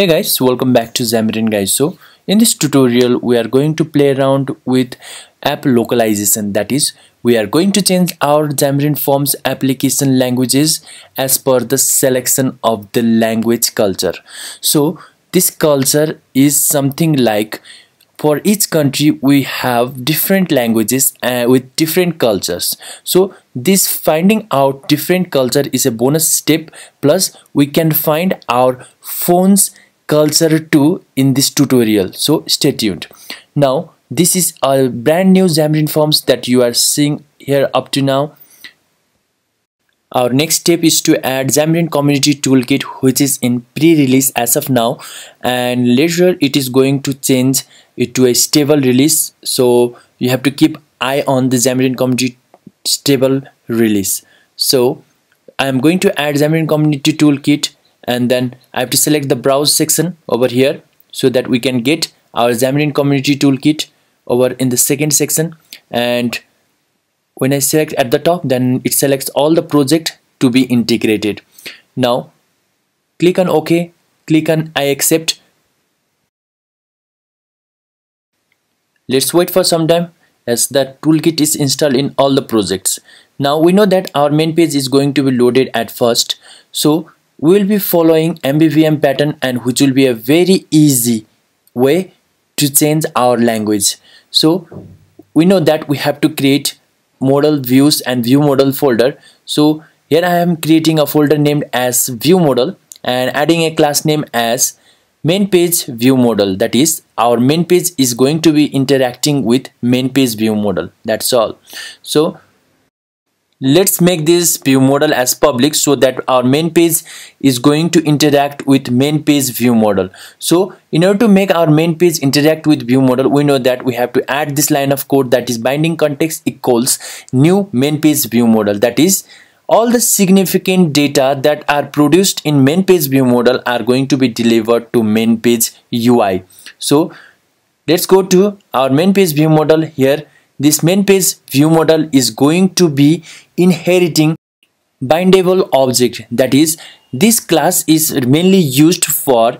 hey guys welcome back to Xamarin guys so in this tutorial we are going to play around with app localization that is we are going to change our Xamarin Forms application languages as per the selection of the language culture so this culture is something like for each country we have different languages uh, with different cultures so this finding out different culture is a bonus step plus we can find our phone's Culture 2 in this tutorial so stay tuned now this is a brand new Xamarin Forms that you are seeing here up to now our next step is to add Xamarin Community Toolkit which is in pre-release as of now and later it is going to change it to a stable release so you have to keep eye on the Xamarin Community stable release so I am going to add Xamarin Community Toolkit and then I have to select the browse section over here so that we can get our Xamarin community toolkit over in the second section and when I select at the top then it selects all the project to be integrated now click on OK click on I accept let's wait for some time as the toolkit is installed in all the projects now we know that our main page is going to be loaded at first so we will be following MBVM pattern and which will be a very easy way to change our language. So we know that we have to create model views and view model folder. So here I am creating a folder named as view model and adding a class name as main page view model that is our main page is going to be interacting with main page view model that's all so Let's make this view model as public so that our main page is going to interact with main page view model. So in order to make our main page interact with view model, we know that we have to add this line of code that is binding context equals new main page view model that is all the significant data that are produced in main page view model are going to be delivered to main page UI. So let's go to our main page view model here this main page view model is going to be inheriting bindable object that is this class is mainly used for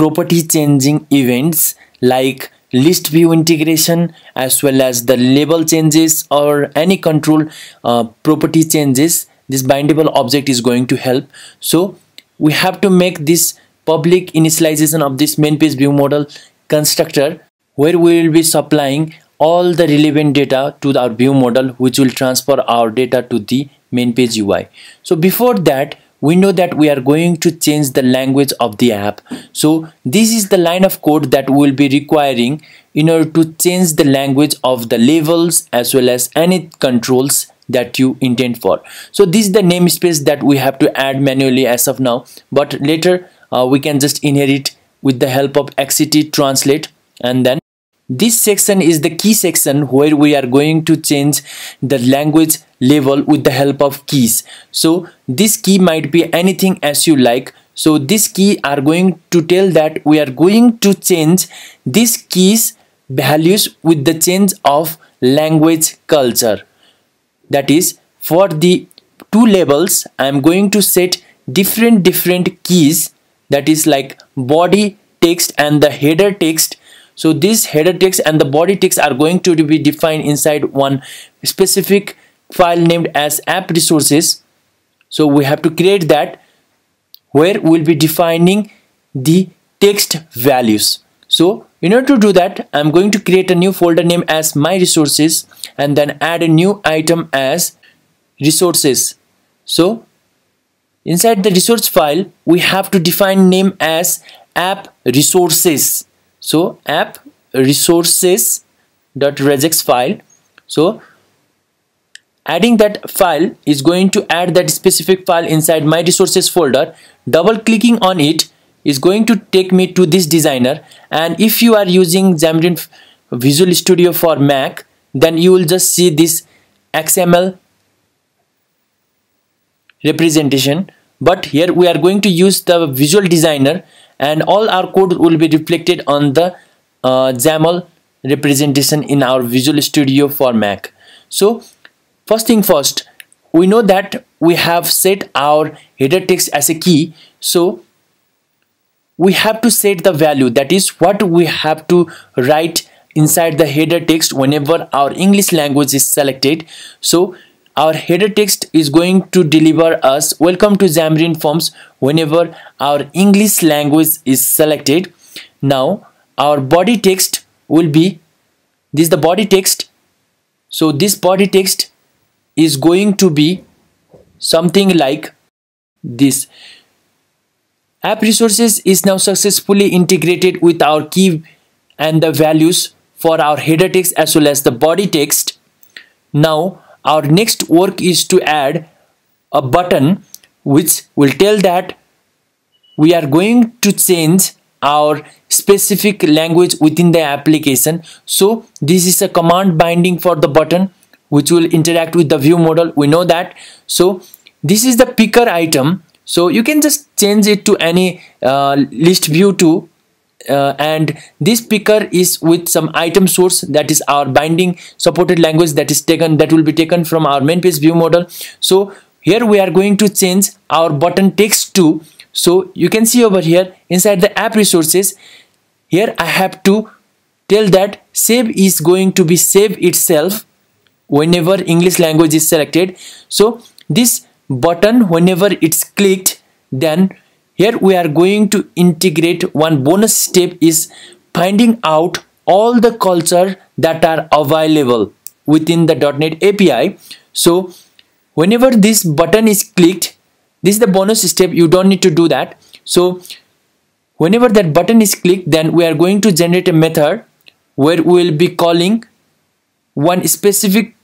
property changing events like list view integration as well as the label changes or any control uh, property changes this bindable object is going to help so we have to make this public initialization of this main page view model constructor where we will be supplying all the relevant data to our view model which will transfer our data to the main page UI. So before that we know that we are going to change the language of the app. So this is the line of code that we'll be requiring in order to change the language of the labels as well as any controls that you intend for. So this is the namespace that we have to add manually as of now but later uh, we can just inherit with the help of XCT translate and then this section is the key section where we are going to change the language level with the help of keys so this key might be anything as you like so this key are going to tell that we are going to change this keys values with the change of language culture that is for the two levels i am going to set different different keys that is like body text and the header text so these header text and the body text are going to be defined inside one specific file named as app resources. So we have to create that where we'll be defining the text values. So in order to do that, I'm going to create a new folder name as my resources and then add a new item as resources. So inside the resource file, we have to define name as app resources so app resources dot regex file so adding that file is going to add that specific file inside my resources folder double clicking on it is going to take me to this designer and if you are using Xamarin Visual Studio for Mac then you will just see this XML representation but here we are going to use the visual designer and all our code will be reflected on the uh, XAML representation in our Visual Studio for Mac. So first thing first, we know that we have set our header text as a key. So we have to set the value that is what we have to write inside the header text whenever our English language is selected. So our header text is going to deliver us welcome to Xamarin Forms whenever our English language is selected now our body text will be this is the body text so this body text is going to be something like this app resources is now successfully integrated with our key and the values for our header text as well as the body text now our next work is to add a button which will tell that we are going to change our specific language within the application so this is a command binding for the button which will interact with the view model we know that so this is the picker item so you can just change it to any uh, list view to uh, and this picker is with some item source that is our binding supported language that is taken that will be taken from our main page view model so here we are going to change our button text to so you can see over here inside the app resources here I have to tell that save is going to be save itself whenever English language is selected so this button whenever it's clicked then here we are going to integrate one bonus step is finding out all the culture that are available within the .NET API so whenever this button is clicked this is the bonus step you don't need to do that so whenever that button is clicked then we are going to generate a method where we will be calling one specific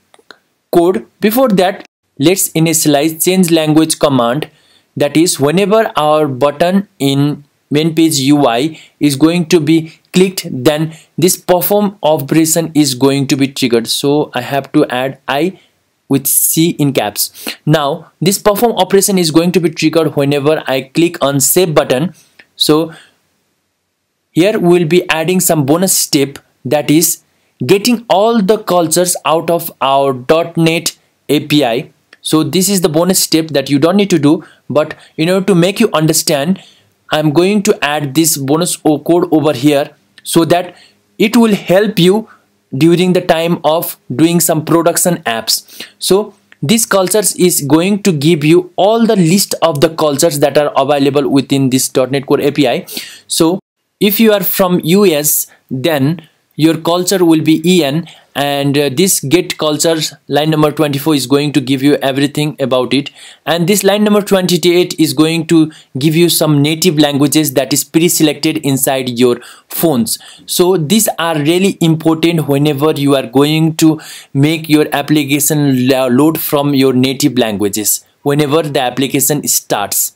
code before that let's initialize change language command that is whenever our button in main page UI is going to be clicked then this perform operation is going to be triggered so I have to add I with C in caps. Now this perform operation is going to be triggered whenever I click on save button. So here we will be adding some bonus step that is getting all the cultures out of our .NET API. So this is the bonus step that you don't need to do but in order to make you understand I'm going to add this bonus code over here so that it will help you during the time of doing some production apps so this cultures is going to give you all the list of the cultures that are available within this .NET Core API so if you are from US then your culture will be EN and uh, this get culture line number 24 is going to give you everything about it and this line number 28 is going to give you some native languages that is pre-selected inside your phones so these are really important whenever you are going to make your application load from your native languages whenever the application starts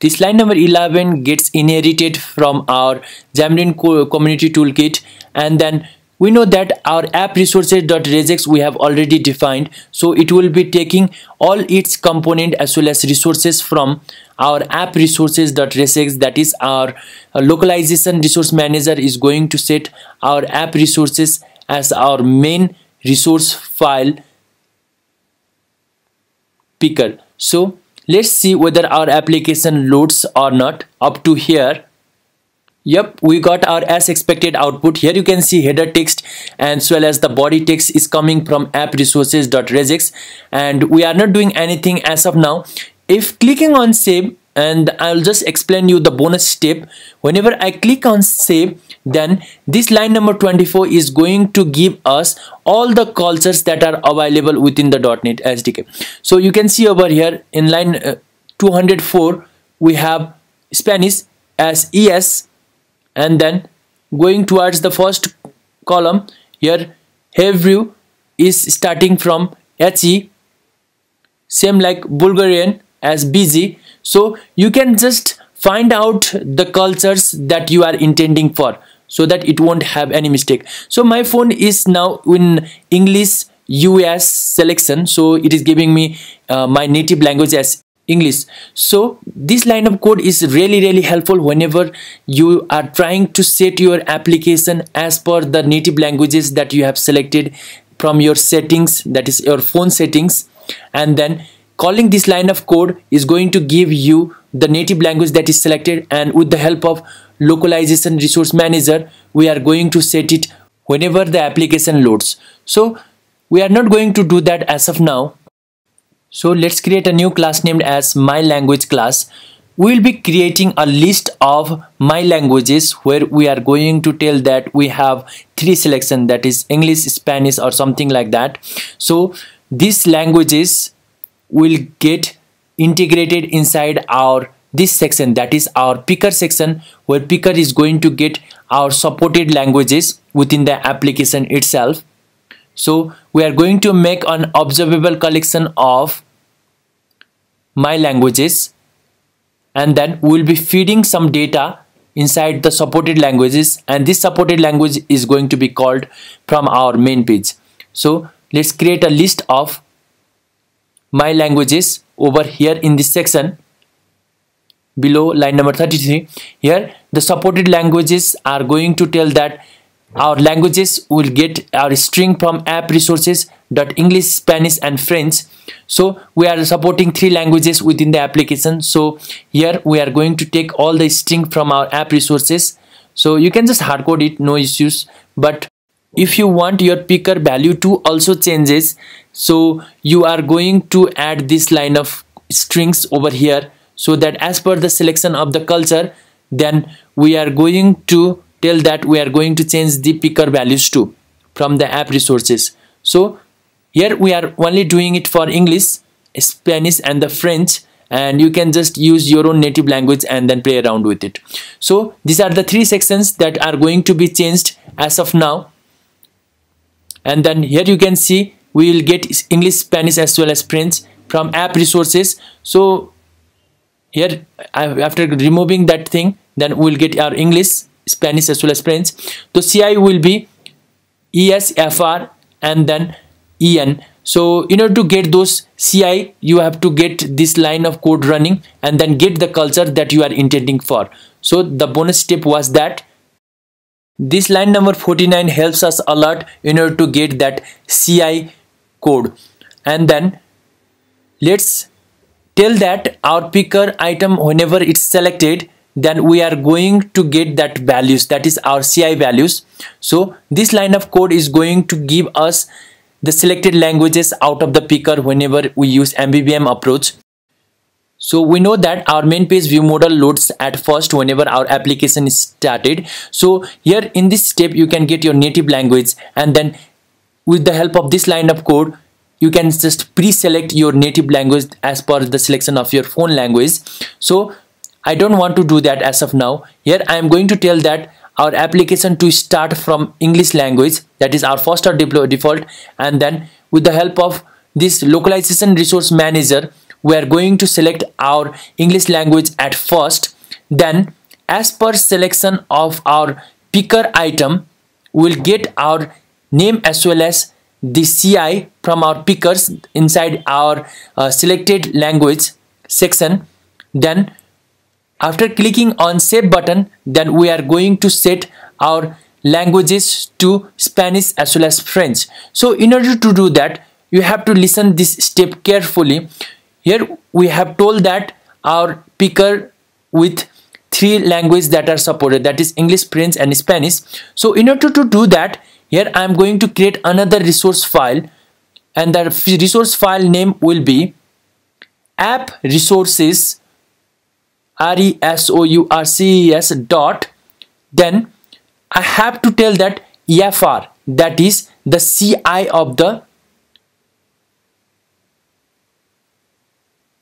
this line number 11 gets inherited from our Xamarin community toolkit and then we know that our app resources.regex we have already defined so it will be taking all its component as well as resources from our app resources.regex that is our uh, localization resource manager is going to set our app resources as our main resource file picker so let's see whether our application loads or not up to here Yep, we got our as expected output. Here you can see header text as well as the body text is coming from app resources.regex and we are not doing anything as of now. If clicking on save and I'll just explain you the bonus step. Whenever I click on save, then this line number 24 is going to give us all the cultures that are available within the .NET SDK. So you can see over here in line uh, 204, we have Spanish as ES and then going towards the first column here Hebrew is starting from HE same like Bulgarian as B. Z. so you can just find out the cultures that you are intending for so that it won't have any mistake so my phone is now in English US selection so it is giving me uh, my native language as English so this line of code is really really helpful whenever you are trying to set your application as per the native languages that you have selected from your settings that is your phone settings and then calling this line of code is going to give you the native language that is selected and with the help of localization resource manager we are going to set it whenever the application loads so we are not going to do that as of now so let's create a new class named as my language class. We will be creating a list of my languages where we are going to tell that we have three selection that is English, Spanish or something like that. So these languages will get integrated inside our this section that is our picker section where picker is going to get our supported languages within the application itself so we are going to make an observable collection of my languages and then we will be feeding some data inside the supported languages and this supported language is going to be called from our main page so let's create a list of my languages over here in this section below line number 33 here the supported languages are going to tell that our languages will get our string from app resources dot english spanish and french so we are supporting three languages within the application so here we are going to take all the string from our app resources so you can just hardcode it no issues but if you want your picker value to also changes so you are going to add this line of strings over here so that as per the selection of the culture then we are going to tell that we are going to change the picker values to from the app resources so here we are only doing it for English Spanish and the French and you can just use your own native language and then play around with it so these are the three sections that are going to be changed as of now and then here you can see we will get English Spanish as well as French from app resources so here after removing that thing then we'll get our English Spanish as well as French so CI will be ESFR and then en so in order to get those ci you have to get this line of code running and then get the culture that you are intending for so the bonus step was that this line number 49 helps us a lot in order to get that ci code and then let's tell that our picker item whenever it's selected then we are going to get that values that is our ci values so this line of code is going to give us the selected languages out of the picker whenever we use MBBM approach. So we know that our main page view model loads at first whenever our application is started. So here in this step you can get your native language and then with the help of this line of code you can just pre-select your native language as per the selection of your phone language. So I don't want to do that as of now. Here I am going to tell that our application to start from English language that is our first default and then with the help of this localization resource manager we are going to select our English language at first then as per selection of our picker item we'll get our name as well as the CI from our pickers inside our uh, selected language section then after clicking on save button, then we are going to set our languages to Spanish as well as French. So in order to do that, you have to listen this step carefully. Here we have told that our picker with three languages that are supported that is English, French and Spanish. So in order to do that, here I am going to create another resource file and the resource file name will be app resources R-E-S-O-U-R-C-E-S dot then I have to tell that EFR that is the CI of the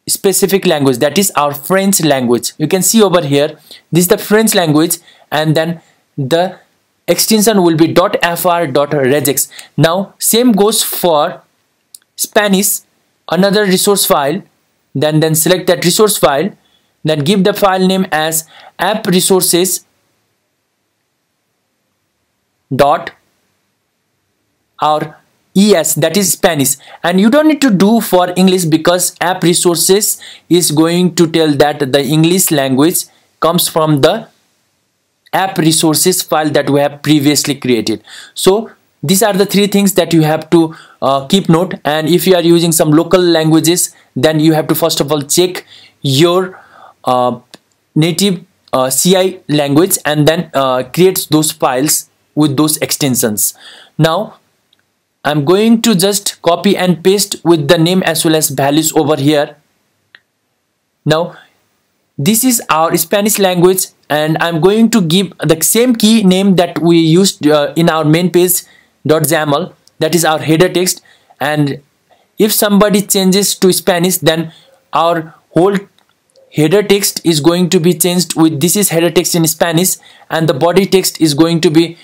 specific language that is our French language you can see over here this is the French language and then the extension will be .fr.regex now same goes for Spanish another resource file then then select that resource file then give the file name as app resources dot or es that is spanish and you don't need to do for english because app resources is going to tell that the english language comes from the app resources file that we have previously created so these are the three things that you have to uh, keep note and if you are using some local languages then you have to first of all check your uh, native uh, CI language and then uh, creates those files with those extensions. Now I'm going to just copy and paste with the name as well as values over here. Now this is our Spanish language and I'm going to give the same key name that we used uh, in our main page .xaml that is our header text and if somebody changes to Spanish then our whole header text is going to be changed with this is header text in Spanish and the body text is going to be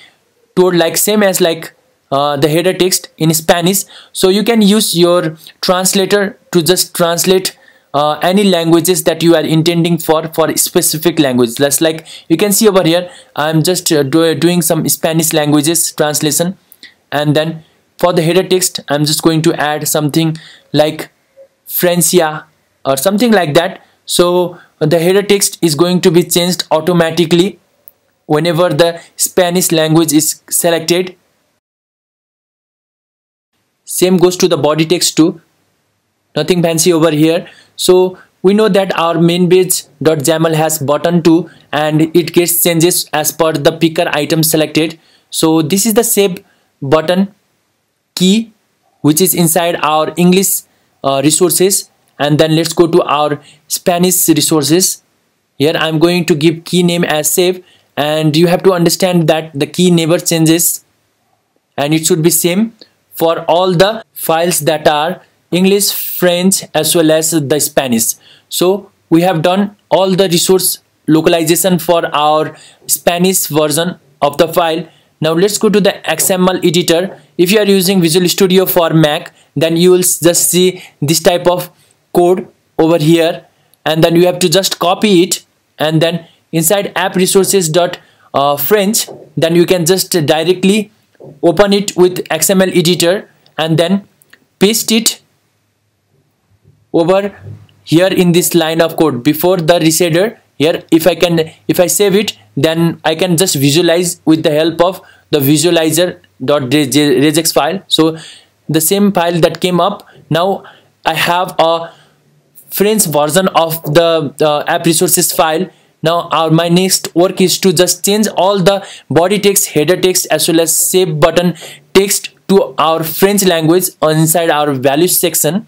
told like same as like uh, the header text in Spanish so you can use your translator to just translate uh, any languages that you are intending for for specific language that's like you can see over here I'm just uh, do, doing some Spanish languages translation and then for the header text I'm just going to add something like Francia or something like that so the header text is going to be changed automatically whenever the Spanish language is selected same goes to the body text too nothing fancy over here so we know that our main page.jaml has button too and it gets changes as per the picker item selected so this is the save button key which is inside our english uh, resources and then let's go to our Spanish resources here I'm going to give key name as save and you have to understand that the key never changes and it should be same for all the files that are English French as well as the Spanish so we have done all the resource localization for our Spanish version of the file now let's go to the XML editor if you are using Visual Studio for Mac then you will just see this type of code over here and then you have to just copy it and then inside app resources dot french then you can just directly open it with xml editor and then paste it over here in this line of code before the resetter here if i can if i save it then i can just visualize with the help of the visualizer dot regex file so the same file that came up now i have a French version of the uh, app resources file now our my next work is to just change all the body text header text as well as save button text to our French language inside our values section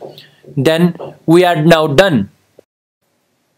then we are now done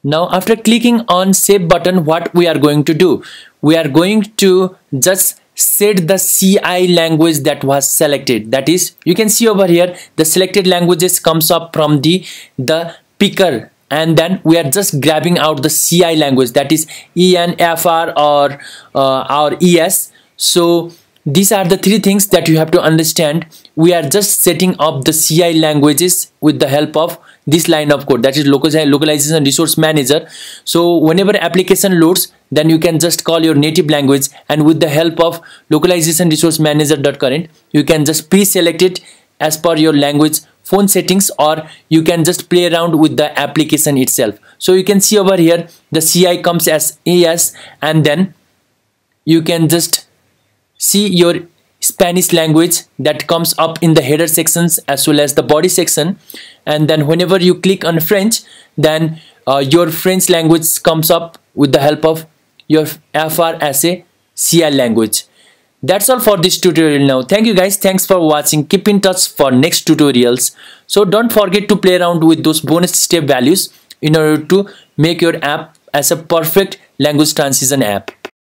now after clicking on save button what we are going to do we are going to just set the CI language that was selected that is you can see over here the selected languages comes up from the the picker and then we are just grabbing out the CI language that is ENFR or uh, or ES so these are the three things that you have to understand we are just setting up the CI languages with the help of this line of code that is localization resource manager so whenever application loads then you can just call your native language and with the help of localization resource manager.current you can just pre-select it as per your language phone settings or you can just play around with the application itself so you can see over here the CI comes as AS, and then you can just see your Spanish language that comes up in the header sections as well as the body section and then whenever you click on French then uh, your French language comes up with the help of your FR as a CI language that's all for this tutorial now thank you guys thanks for watching keep in touch for next tutorials so don't forget to play around with those bonus step values in order to make your app as a perfect language transition app